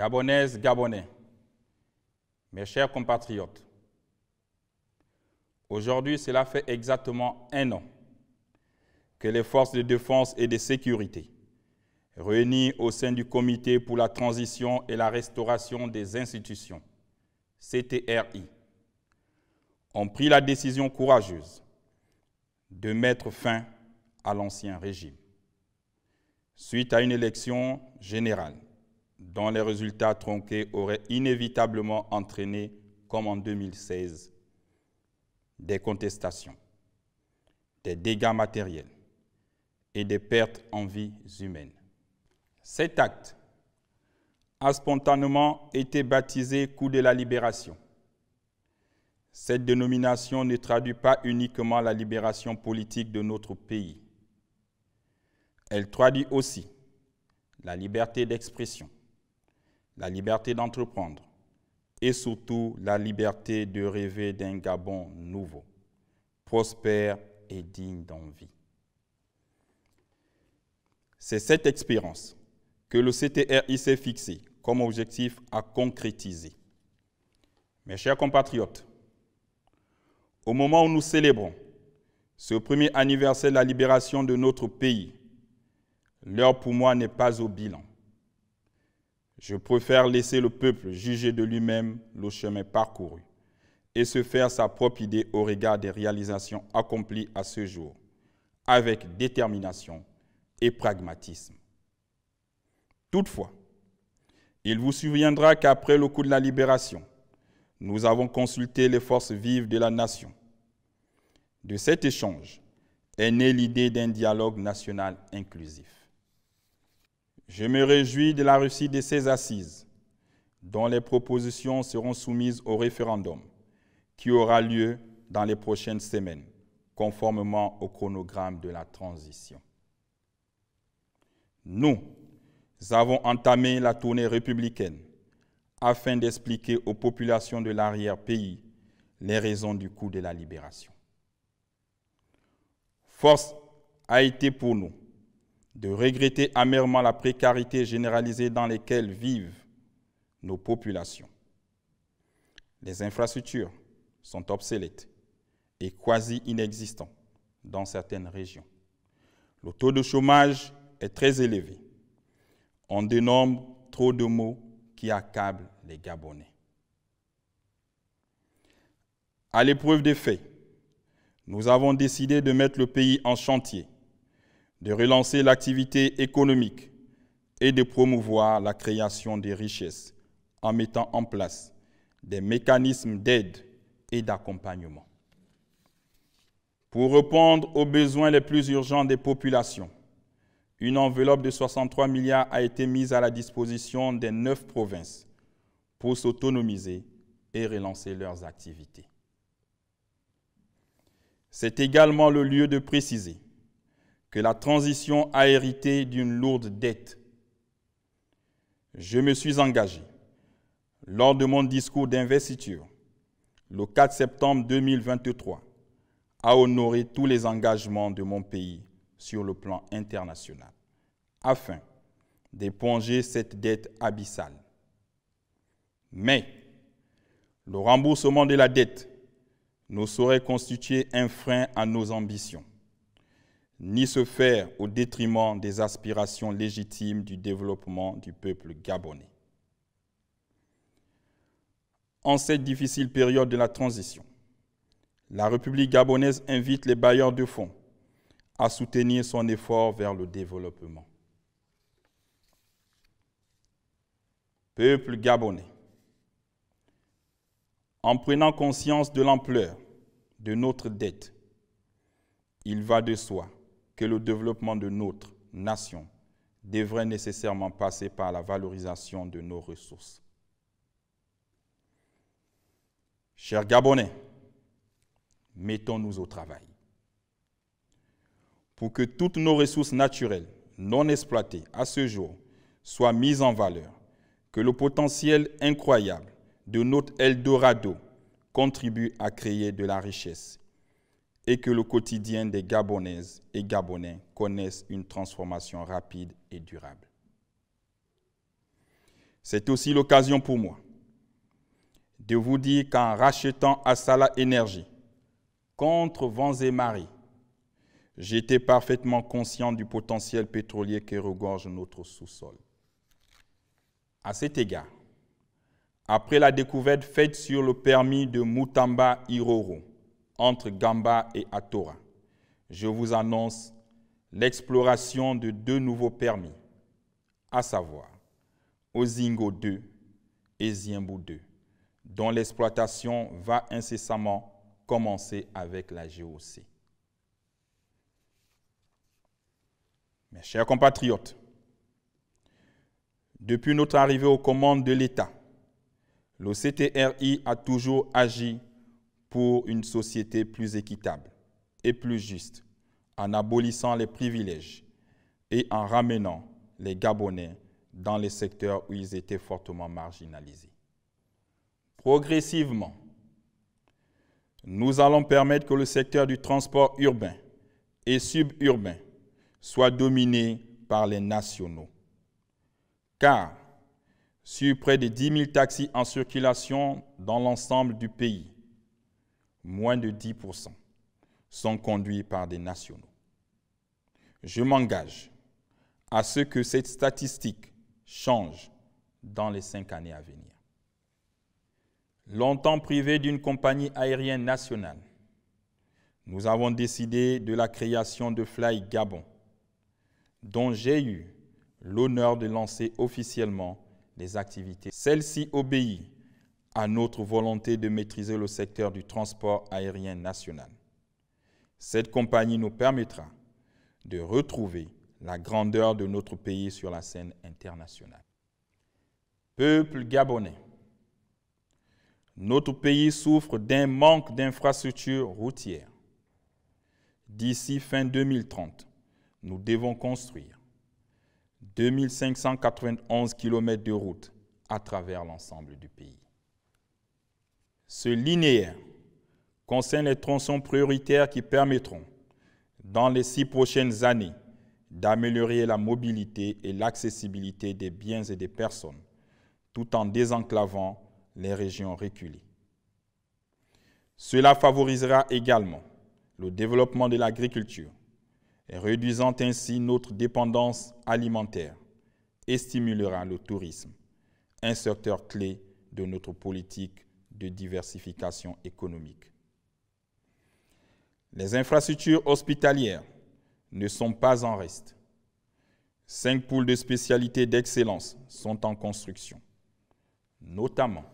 Gabonaises, Gabonais, mes chers compatriotes, aujourd'hui cela fait exactement un an que les forces de défense et de sécurité, réunies au sein du Comité pour la transition et la restauration des institutions, CTRI, ont pris la décision courageuse de mettre fin à l'ancien régime, suite à une élection générale dont les résultats tronqués auraient inévitablement entraîné, comme en 2016, des contestations, des dégâts matériels et des pertes en vies humaines. Cet acte a spontanément été baptisé coup de la libération. Cette dénomination ne traduit pas uniquement la libération politique de notre pays. Elle traduit aussi la liberté d'expression, la liberté d'entreprendre et surtout la liberté de rêver d'un Gabon nouveau, prospère et digne d'envie. C'est cette expérience que le CTRI s'est fixé comme objectif à concrétiser. Mes chers compatriotes, au moment où nous célébrons ce premier anniversaire de la libération de notre pays, l'heure pour moi n'est pas au bilan, je préfère laisser le peuple juger de lui-même le chemin parcouru et se faire sa propre idée au regard des réalisations accomplies à ce jour, avec détermination et pragmatisme. Toutefois, il vous souviendra qu'après le coup de la libération, nous avons consulté les forces vives de la nation. De cet échange est née l'idée d'un dialogue national inclusif. Je me réjouis de la réussite de ces assises, dont les propositions seront soumises au référendum, qui aura lieu dans les prochaines semaines, conformément au chronogramme de la transition. Nous avons entamé la tournée républicaine afin d'expliquer aux populations de l'arrière-pays les raisons du coût de la libération. Force a été pour nous de regretter amèrement la précarité généralisée dans laquelle vivent nos populations. Les infrastructures sont obsolètes et quasi inexistantes dans certaines régions. Le taux de chômage est très élevé. On dénombre trop de mots qui accablent les Gabonais. À l'épreuve des faits, nous avons décidé de mettre le pays en chantier de relancer l'activité économique et de promouvoir la création des richesses en mettant en place des mécanismes d'aide et d'accompagnement. Pour répondre aux besoins les plus urgents des populations, une enveloppe de 63 milliards a été mise à la disposition des neuf provinces pour s'autonomiser et relancer leurs activités. C'est également le lieu de préciser que la transition a hérité d'une lourde dette. Je me suis engagé, lors de mon discours d'investiture, le 4 septembre 2023, à honorer tous les engagements de mon pays sur le plan international, afin d'éponger cette dette abyssale. Mais le remboursement de la dette ne saurait constituer un frein à nos ambitions ni se faire au détriment des aspirations légitimes du développement du peuple gabonais. En cette difficile période de la transition, la République gabonaise invite les bailleurs de fonds à soutenir son effort vers le développement. Peuple gabonais, en prenant conscience de l'ampleur de notre dette, il va de soi que le développement de notre nation devrait nécessairement passer par la valorisation de nos ressources. Chers Gabonais, mettons-nous au travail pour que toutes nos ressources naturelles non exploitées à ce jour soient mises en valeur, que le potentiel incroyable de notre Eldorado contribue à créer de la richesse et que le quotidien des Gabonaises et Gabonais connaisse une transformation rapide et durable. C'est aussi l'occasion pour moi de vous dire qu'en rachetant Asala Énergie contre vents et marées, j'étais parfaitement conscient du potentiel pétrolier qui regorge notre sous-sol. À cet égard, après la découverte faite sur le permis de Mutamba Iroro, entre Gamba et Atora. Je vous annonce l'exploration de deux nouveaux permis, à savoir Ozingo 2 et Ziembo 2, dont l'exploitation va incessamment commencer avec la GOC. Mes chers compatriotes, depuis notre arrivée aux commandes de l'État, l'OCTRI a toujours agi pour une société plus équitable et plus juste, en abolissant les privilèges et en ramenant les Gabonais dans les secteurs où ils étaient fortement marginalisés. Progressivement, nous allons permettre que le secteur du transport urbain et suburbain soit dominé par les nationaux. Car, sur près de 10 000 taxis en circulation dans l'ensemble du pays, moins de 10%, sont conduits par des nationaux. Je m'engage à ce que cette statistique change dans les cinq années à venir. Longtemps privé d'une compagnie aérienne nationale, nous avons décidé de la création de Fly Gabon, dont j'ai eu l'honneur de lancer officiellement les activités. Celle-ci obéit à notre volonté de maîtriser le secteur du transport aérien national. Cette compagnie nous permettra de retrouver la grandeur de notre pays sur la scène internationale. Peuple gabonais, notre pays souffre d'un manque d'infrastructures routières. D'ici fin 2030, nous devons construire 2591 km de routes à travers l'ensemble du pays. Ce linéaire concerne les tronçons prioritaires qui permettront, dans les six prochaines années, d'améliorer la mobilité et l'accessibilité des biens et des personnes, tout en désenclavant les régions reculées. Cela favorisera également le développement de l'agriculture, réduisant ainsi notre dépendance alimentaire et stimulera le tourisme, un secteur clé de notre politique de diversification économique. Les infrastructures hospitalières ne sont pas en reste. Cinq pôles de spécialités d'excellence sont en construction, notamment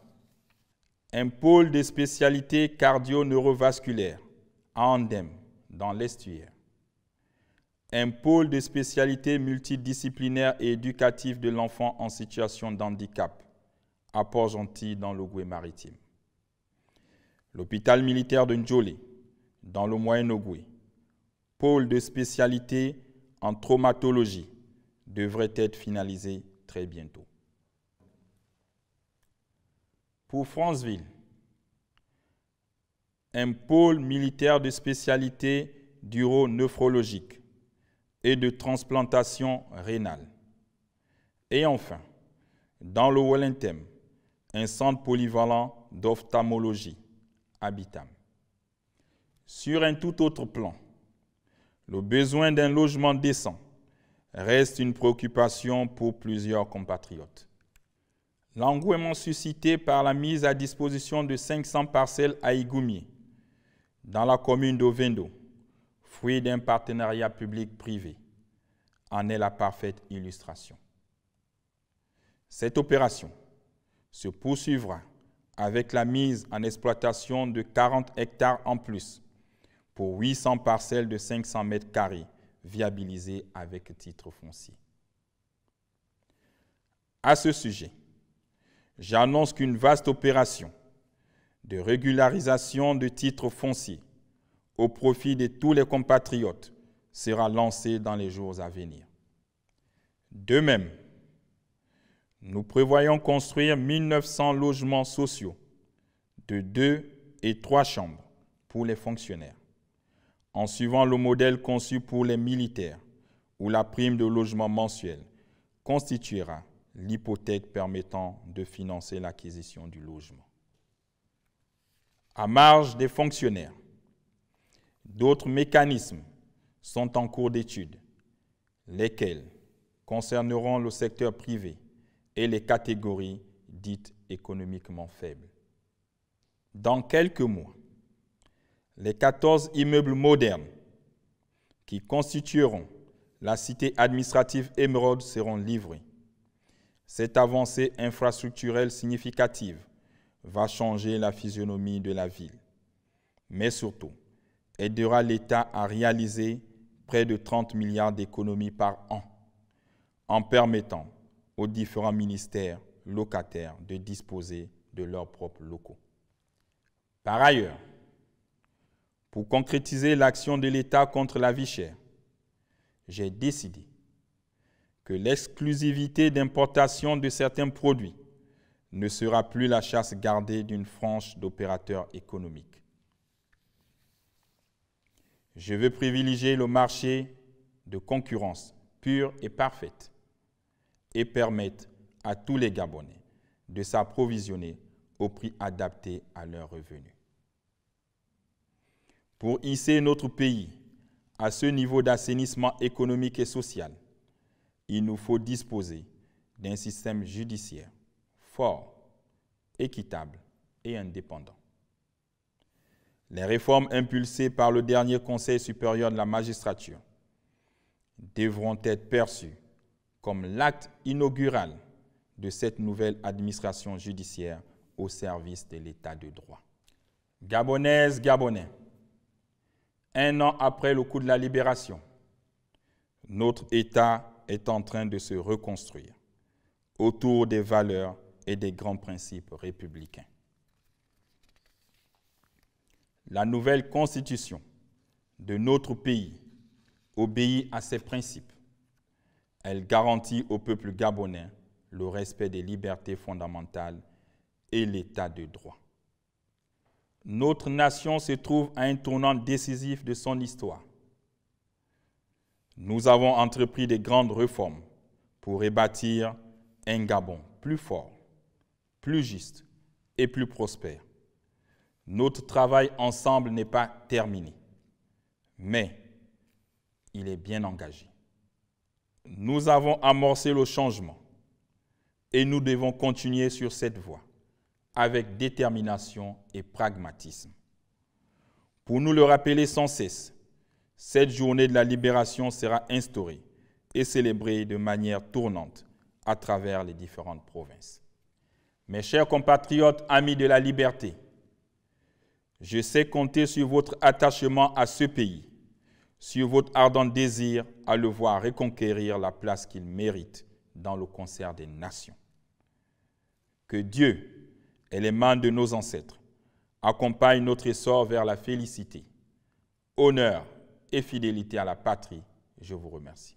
un pôle de spécialité cardio neurovasculaire à Andem, dans l'Estuaire, un pôle de spécialité multidisciplinaire et éducatif de l'enfant en situation d'handicap à Port-Gentil, dans l'Ougoué-Maritime l'hôpital militaire de Ndjolé, dans le Moyen-Ogoué, pôle de spécialité en traumatologie, devrait être finalisé très bientôt. Pour Franceville, un pôle militaire de spécialité duro-nephrologique et de transplantation rénale. Et enfin, dans le Wellington, un centre polyvalent d'ophtalmologie sur un tout autre plan, le besoin d'un logement décent reste une préoccupation pour plusieurs compatriotes. L'engouement suscité par la mise à disposition de 500 parcelles à Igoumier, dans la commune d'Ovendo, fruit d'un partenariat public-privé, en est la parfaite illustration. Cette opération se poursuivra avec la mise en exploitation de 40 hectares en plus pour 800 parcelles de 500 mètres carrés viabilisées avec titre foncier. À ce sujet, j'annonce qu'une vaste opération de régularisation de titres fonciers au profit de tous les compatriotes sera lancée dans les jours à venir. De même, nous prévoyons construire 1900 logements sociaux de deux et trois chambres pour les fonctionnaires, en suivant le modèle conçu pour les militaires, où la prime de logement mensuel constituera l'hypothèque permettant de financer l'acquisition du logement. À marge des fonctionnaires, d'autres mécanismes sont en cours d'étude, lesquels concerneront le secteur privé et les catégories dites économiquement faibles. Dans quelques mois, les 14 immeubles modernes qui constitueront la cité administrative Émeraude seront livrés. Cette avancée infrastructurelle significative va changer la physionomie de la ville, mais surtout aidera l'État à réaliser près de 30 milliards d'économies par an en permettant aux différents ministères locataires de disposer de leurs propres locaux. Par ailleurs, pour concrétiser l'action de l'État contre la vie chère, j'ai décidé que l'exclusivité d'importation de certains produits ne sera plus la chasse gardée d'une frange d'opérateurs économiques. Je veux privilégier le marché de concurrence pure et parfaite et permettent à tous les Gabonais de s'approvisionner au prix adapté à leurs revenus. Pour hisser notre pays à ce niveau d'assainissement économique et social, il nous faut disposer d'un système judiciaire fort, équitable et indépendant. Les réformes impulsées par le dernier Conseil supérieur de la magistrature devront être perçues comme l'acte inaugural de cette nouvelle administration judiciaire au service de l'État de droit. Gabonaise, Gabonais, un an après le coup de la libération, notre État est en train de se reconstruire autour des valeurs et des grands principes républicains. La nouvelle constitution de notre pays obéit à ces principes elle garantit au peuple gabonais le respect des libertés fondamentales et l'état de droit. Notre nation se trouve à un tournant décisif de son histoire. Nous avons entrepris de grandes réformes pour rebâtir un Gabon plus fort, plus juste et plus prospère. Notre travail ensemble n'est pas terminé, mais il est bien engagé. Nous avons amorcé le changement et nous devons continuer sur cette voie avec détermination et pragmatisme. Pour nous le rappeler sans cesse, cette journée de la libération sera instaurée et célébrée de manière tournante à travers les différentes provinces. Mes chers compatriotes, amis de la liberté, je sais compter sur votre attachement à ce pays sur votre ardent désir à le voir reconquérir la place qu'il mérite dans le concert des nations. Que Dieu et les mains de nos ancêtres accompagnent notre essor vers la félicité, honneur et fidélité à la patrie. Je vous remercie.